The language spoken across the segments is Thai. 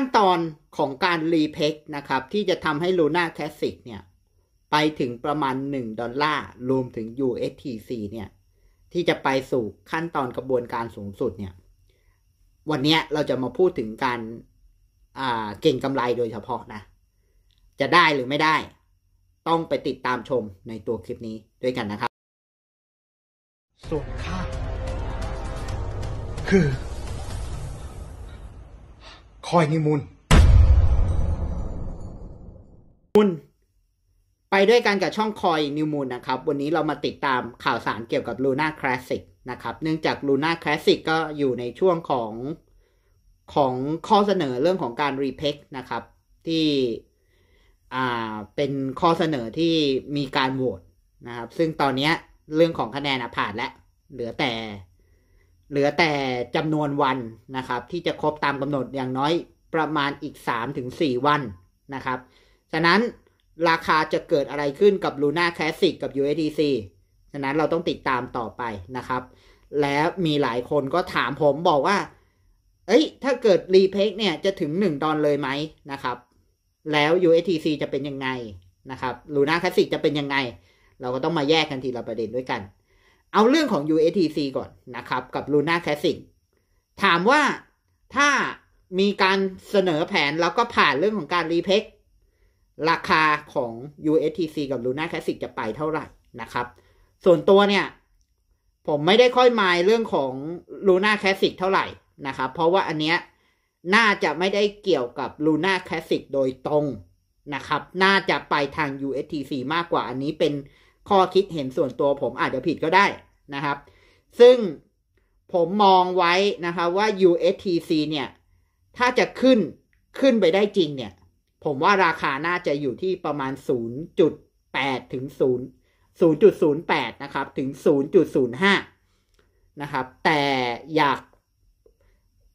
ขั้นตอนของการรีเพ็กนะครับ ที่จะทำให้ล u น่าแคส s ิกเนี่ย ไปถึงประมาณ 1 ดอลลาร์รวมถึง USTC เนี่ย ที่จะไปสู่ขั้นตอนกระบวนการสูงสุดเนี่ย วันนี้เราจะมาพูดถึงการเก่งกำไรโดยเฉพาะนะ จะได้หรือไม่ได้ ต้องไปติดตามชมในตัวคลิปนี้ด้วยกันนะครับส่วนค่าคือคอยนิมูลมุนไปด้วยกันกับ ช่องคอยนิมูลนะครับวันนี้เรามาติดตามข่าวสารเกี่ยวกับลูน่าคลาสสิกนะครับ เนื่องจากลูน่าคลาสสิกก็อยู่ในช่วงของของข้อเสนอเรื่องของการรีเพ็กนะครับ ที่อ่าเป็นข้อเสนอที่มีการโหวตนะครับ ซึ่งตอนนี้เรื่องของคะแนนผ่านแล้วเหลือแต่เหลือแต่จำนวนวันนะครับ ที่จะครบตามกำหนดอย่างน้อยประมาณอีก 3-4 วันนะครับ ฉะนั้นราคาจะเกิดอะไรขึ้นกับ Luna Classic กับ USDC ฉะนั้นเราต้องติดตามต่อไปนะครับ และมีหลายคนก็ถามผมบอกว่า เอ้ย ถ้าเกิดรีเพกเนี่ยจะถึง 1 ดอนเลยไหมนะครับ แล้ว USDC จะเป็นยังไงนะครับ Luna Classic จะเป็นยังไง เราก็ต้องมาแยกกันทีละประเด็นด้วยกันเอาเรื่องของ UATC ก่อนนะครับ กับ Luna Classic ถามว่าถ้ามีการเสนอแผนแล้วก็ผ่านเรื่องของการรีเพกราคาของ USTC กับ Luna Classic จะไปเท่าไหร่นะครับส่วนตัวเนี่ย ผมไม่ได้ค่อยมายเรื่องของ Luna Classic เท่าไหร่นะครับเพราะว่าอันเนี้ยน่าจะไม่ได้เกี่ยวกับ Luna Classic โดยตรงนะครับ น่าจะไปทาง USTC มากกว่าอันนี้เป็นข้อคิดเห็นส่วนตัวผมอาจจะผิดก็ได้นะครับซึ่งผมมองไว้นะคะว่า USTC เนี่ยถ้าจะขึ้นขึ้นไปได้จริงเนี่ยผมว่าราคาน่าจะอยู่ที่ประมาณ 0.8 ถึง 0 0.08นะครับ ถึง 0.05 นะครับ แต่อยาก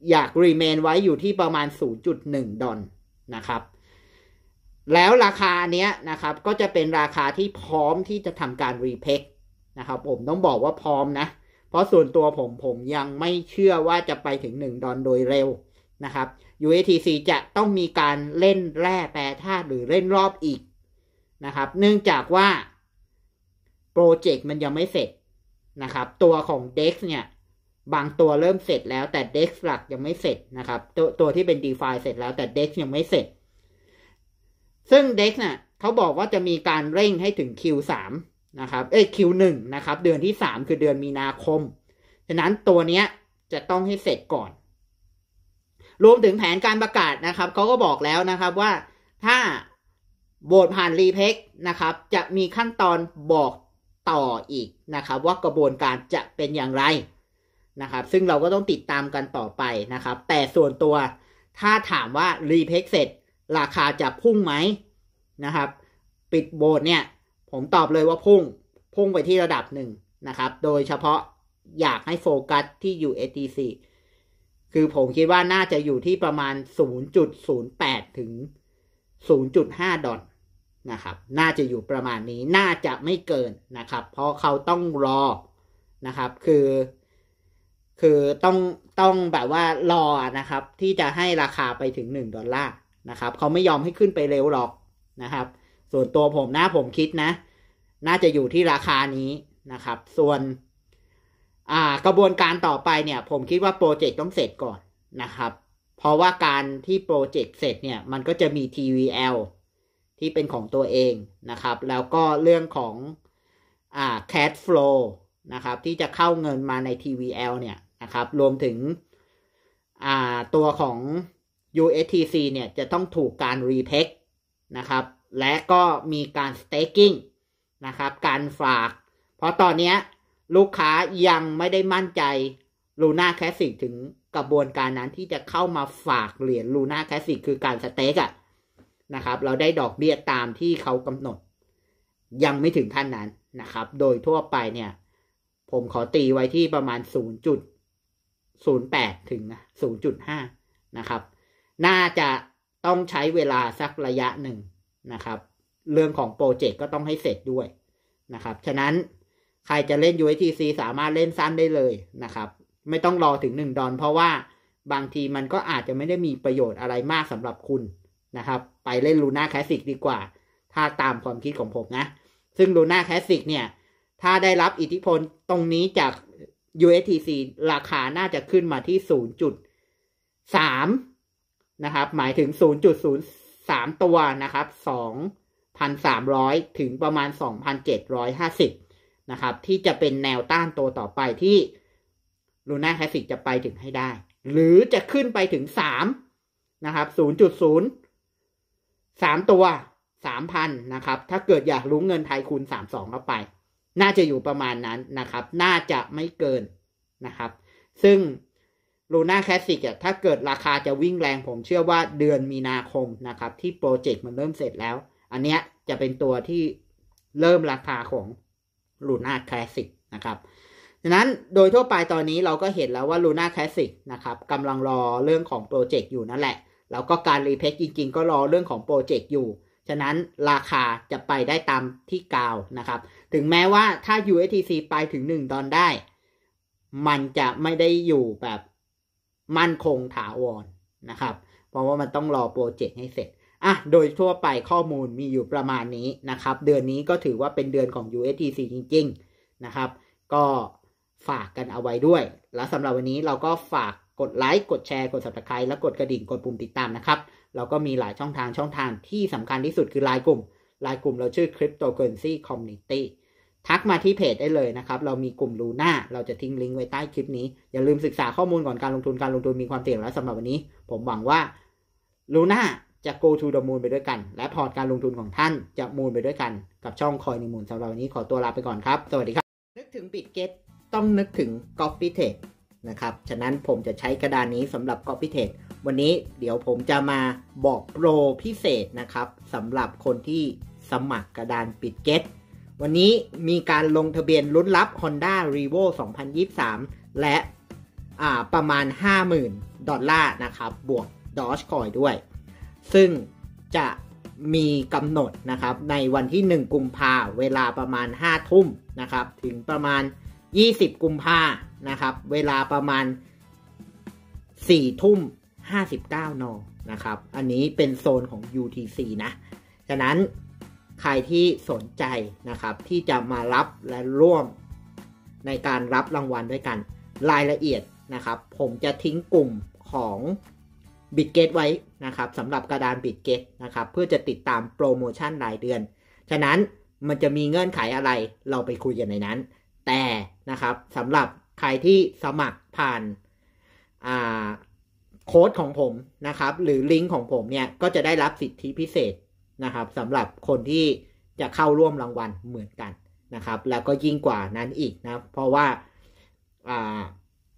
อยากรีเมนไว้อยู่ที่ประมาณ 0.1 ดอลนะครับแล้วราคาเนี้ยนะครับ ก็จะเป็นราคาที่พร้อมที่จะทำการรีเพกนะครับ ผมต้องบอกว่าพร้อมนะ เพราะส่วนตัวผมผมยังไม่เชื่อว่าจะไปถึง 1 ดอนโดยเร็วนะครับ UATC จะต้องมีการเล่นแร่แปรธาตุหรือเล่นรอบอีกนะครับ เนื่องจากว่าโปรเจกต์มันยังไม่เสร็จนะครับตัวของ DEX เนี่ยบางตัวเริ่มเสร็จแล้วแต่ DEX หลักยังไม่เสร็จนะครับตัวตัวที่เป็น DeFi เสร็จแล้วแต่ DEX ยังไม่เสร็จซึ่งเด็กเนี่ยเขาบอกว่าจะมีการเร่งให้ถึง Q3 นะครับเอ้ Q1 นะครับ เดือนที่ 3 คือเดือนมีนาคมฉะนั้นตัวเนี้ยจะต้องให้เสร็จก่อน รวมถึงแผนการประกาศนะครับเขาก็บอกแล้วนะครับว่าถ้าโหวตผ่านรีเพ็กนะครับ จะมีขั้นตอนบอกต่ออีกนะครับ ว่ากระบวนการจะเป็นอย่างไรนะครับ ซึ่งเราก็ต้องติดตามกันต่อไปนะครับแต่ส่วนตัวถ้าถามว่ารีเพ็กเสร็จราคาจะพุ่งไหมนะครับ ปิดโบดเนี่ย ผมตอบเลยว่าพุ่งพุ่งไปที่ระดับหนึ่งนะครับโดยเฉพาะอยากให้โฟกัสที่ USDC คือผมคิดว่าน่าจะอยู่ที่ประมาณ 0.08ถึง0.5 ดอลนะครับ น่าจะอยู่ประมาณนี้น่าจะไม่เกินนะครับ เพราะเขาต้องรอนะครับ คือ คือต้องต้องแบบว่ารอนะครับ ที่จะให้ราคาไปถึง 1 ดอลลาร์นะครับเขาไม่ยอมให้ขึ้นไปเร็วหรอกนะครับ ส่วนตัวผมนะผมคิดนะ น่าจะอยู่ที่ราคานี้นะครับ ส่วนกระบวนการต่อไปเนี่ย ผมคิดว่าโปรเจกต์ต้องเสร็จก่อนนะครับ เพราะว่าการที่โปรเจกต์เสร็จเนี่ย มันก็จะมี TVL ที่เป็นของตัวเองนะครับ แล้วก็เรื่องของอ่า cash flow นะครับที่จะเข้าเงินมาใน TVL เนี่ยนะครับ รวมถึงอ่าตัวของ USTC เนี่ยจะต้องถูกการ รีเพกนะครับ และก็มีการ staking นะครับ การฝาก เพราะตอนนี้ลูกค้ายังไม่ได้มั่นใจ Luna Classic ถึงกระบวนการนั้นที่จะเข้ามาฝากเหรียญ Luna Classic คือการสเต็กอะนะครับ เราได้ดอกเบี้ยตามที่เขากำหนด ยังไม่ถึงขั้นนั้นนะครับ โดยทั่วไปเนี่ย ผมขอตีไว้ที่ประมาณ 0.08 ถึง0.5 นะครับน่าจะต้องใช้เวลาสักระยะหนึ่งนะครับ เรื่องของโปรเจกต์ก็ต้องให้เสร็จด้วยนะครับฉะนั้นใครจะเล่น USTC สามารถเล่นสั้นได้เลยนะครับ ไม่ต้องรอถึง1ดอนเพราะว่าบางทีมันก็อาจจะไม่ได้มีประโยชน์อะไรมากสำหรับคุณนะครับไปเล่นลูน่าแคสสิกดีกว่า ถ้าตามความคิดของผมนะซึ่งลูน่าแคสสิกเนี่ย ถ้าได้รับอิทธิพลตรงนี้จาก USTC ราคาน่าจะขึ้นมาที่ 0.3นะครับหมายถึง 0.03 ตัว นะครับ 2,300 ถึงประมาณ 2,750 นะครับ ที่จะเป็นแนวต้านตัวต่อไปที่ลูน่าแคสซิกจะไปถึงให้ได้ หรือจะขึ้นไปถึง 3 นะครับ 0.0 3 ตัว 3,000 นะครับ ถ้าเกิดอยากรู้เงินไทยคูณ 32 เข้าไป น่าจะอยู่ประมาณนั้นนะครับ น่าจะไม่เกินนะครับ ซึ่งลูน่าแคสสิกอ่ะ ถ้าเกิดราคาจะวิ่งแรงผมเชื่อว่าเดือนมีนาคมนะครับ ที่โปรเจกต์มันเริ่มเสร็จแล้ว อันเนี้ยจะเป็นตัวที่เริ่มราคาของลูน่าแคสสิกนะครับดังนั้นโดยทั่วไปตอนนี้เราก็เห็นแล้วว่าลูน่าแคสสิกนะครับกำลังรอเรื่องของโปรเจกต์อยู่นั่นแหละ แล้วก็การรีเพกจริงๆก็รอเรื่องของโปรเจกต์อยู่ ฉะนั้นราคาจะไปได้ตามที่กาวนะครับ ถึงแม้ว่าถ้า USTC ไปถึง1ดอนได้ มันจะไม่ได้อยู่แบบมั่นคงถาวรนะครับเพราะว่ามันต้องรอโปรเจกต์ให้เสร็จ อ่ะโดยทั่วไปข้อมูลมีอยู่ประมาณนี้นะครับเดือนนี้ก็ถือว่าเป็นเดือนของ USDC จริงๆ นะครับก็ฝากกันเอาไว้ด้วย แล้วสำหรับวันนี้เราก็ฝากกดไลค์กดแชร์กด subscribe และกดกระดิ่งกดปุ่มติดตามนะครับ เราก็มีหลายช่องทางช่องทางที่สำคัญที่สุดคือไลน์กลุ่มไลน์กลุ่มเราชื่อ Cryptocurrency Community ทักมาที่เพจได้เลยนะครับ เรามีกลุ่มลูน่า เราจะทิ้งลิงก์ไว้ใต้คลิปนี้ อย่าลืมศึกษาข้อมูลก่อนการลงทุน การลงทุนมีความเสี่ยงแล้วสำหรับวันนี้ ผมหวังว่าลูน่าจะ go to the moon ไปด้วยกัน และพอร์ตการลงทุนของท่าน จะมูนไปด้วยกันกับช่องคอยนิมูลสำหรับวันนี้ขอตัวลาไปก่อนครับ สวัสดีครับ นึกถึงบิตเกตต้องนึกถึง Copy t e c h นะครับ ฉะนั้นผมจะใช้กระดานนี้สำหรับ Copy t e c h วันนี้เดี๋ยวผมจะมาบอกโปรพิเศษนะครับสำหรับคนที่สมัครกระดานบิตเกตวันนี้มีการลงทะเบียนลุ้นรับ Honda r e v o 2023 และประมาณ 50,000 ดอลลาร์นะครับ บวก Doge Coin ด้วย ซึ่งจะมีกำหนดนะครับในวันที่ 1 กุมภาเวลาประมาณ 5 ทุ่มนะครับ ถึงประมาณ 20 กุมภานะครับ เวลาประมาณ 4 ทุ่ม 59 น นะครับ อันนี้เป็นโซนของ UTC นะฉะนั้นใครที่สนใจนะครับที่จะมารับและร่วมในการรับรางวัลด้วยกัน รายละเอียดนะครับผมจะทิ้งกลุ่มของบิตเกตไว้นะครับสำหรับกระดานบิตเกตนะครับเพื่อจะติดตามโปรโมชั่นรายเดือน ฉะนั้นมันจะมีเงื่อนไขอะไรเราไปคุยกันในนั้น แต่นะครับสำหรับใครที่สมัครผ่านโค้ดของผมนะครับหรือลิงก์ของผมเนี่ยก็จะได้รับสิทธิพิเศษนะครับสำหรับคนที่จะเข้าร่วมรางวัลเหมือนกันนะครับ แล้วก็ยิ่งกว่านั้นอีกนะ เพราะว่า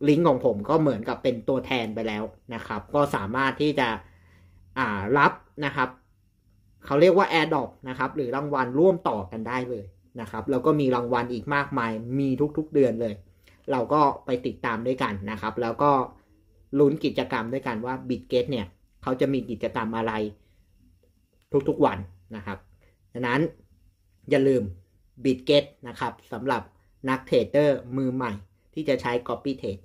ลิงก์ของผมก็เหมือนกับเป็นตัวแทนไปแล้วนะครับ ก็สามารถที่จะรับนะครับเขาเรียกว่าแอร์ดอกนะครับหรือรางวัลร่วมต่อกันได้เลยนะครับแล้วก็มีรางวัลอีกมากมาย มีทุกๆเดือนเลย เราก็ไปติดตามด้วยกันนะครับ แล้วก็ลุ้นกิจกรรมด้วยกันว่าบิ t เกตเนี่ยเขาจะมีกิจกรรมอะไรทุกๆวันนะครับดังนั้นอย่าลืม b i t g e t นะครับสำหรับ นักเทรดเดอร์ มือใหม่ที่จะใช้ Copy Trade